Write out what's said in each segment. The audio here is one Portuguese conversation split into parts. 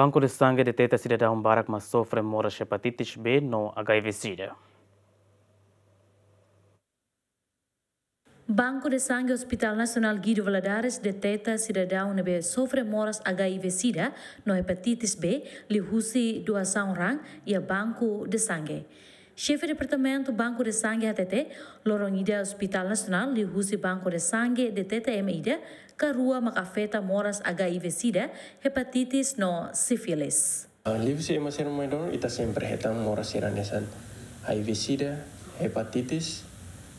Banco de sangue deteta cidadão Barak, mas sofre moras hepatitis B no HIV-Sida. Banco de Sangue Hospital Nacional Guido Valadares deteta cidadão nebe sofre moras HIV-Sida no hepatitis B, lihusi doação rang e banco de sangue. Chefe Departamento Banco de Sangue ATT, lorong ida Hospital Nasional di Husi Banco de Sangue de TTM ida, karua makafeta moras aga sida, hepatitis no yang Lihusi emasir maidon ita sempre hitam moras iranesan. HIV sida, hepatitis,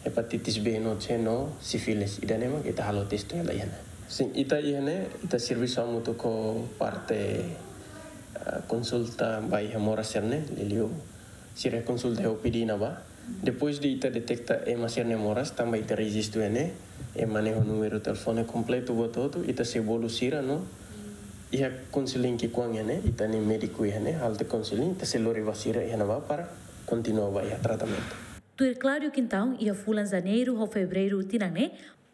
hepatitis B no C no Sifilis, Ida nema kita halo testo yang layana. Sing ita ihene, ita serviso amutuko parte konsulta konsulta bai hemoraserne liliu se consulta o pedina ba depois de ita detecta e masir nemoras também ita registro ene e manejo número telefone completo bototo ita se bolusira no ia conselhin que com ene ita ne médico ene halte conselhin ita se lori vasira ene ba para continuar ba ia tratamento Tuir claro que então ia fulan janeiro ou fevereiro tinane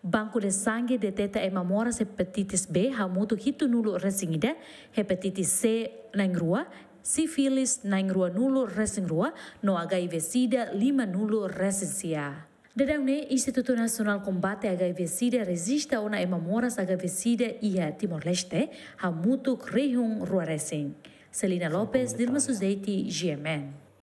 Banco de sangue detecta deteta hemamoras hepatitis B, muito hito nulo resingida, hepatitis C na rua, sifilis naingrua nulu resingrua no agai sida lima nulu resensia. Dedamne Instituto Nasional Combate HIV-Sida resista una emamoras HIV-Sida ia Timor-Leste ha mutuk rehung ruaresing. Selina Lopez Dilma Suzeiti, GMN.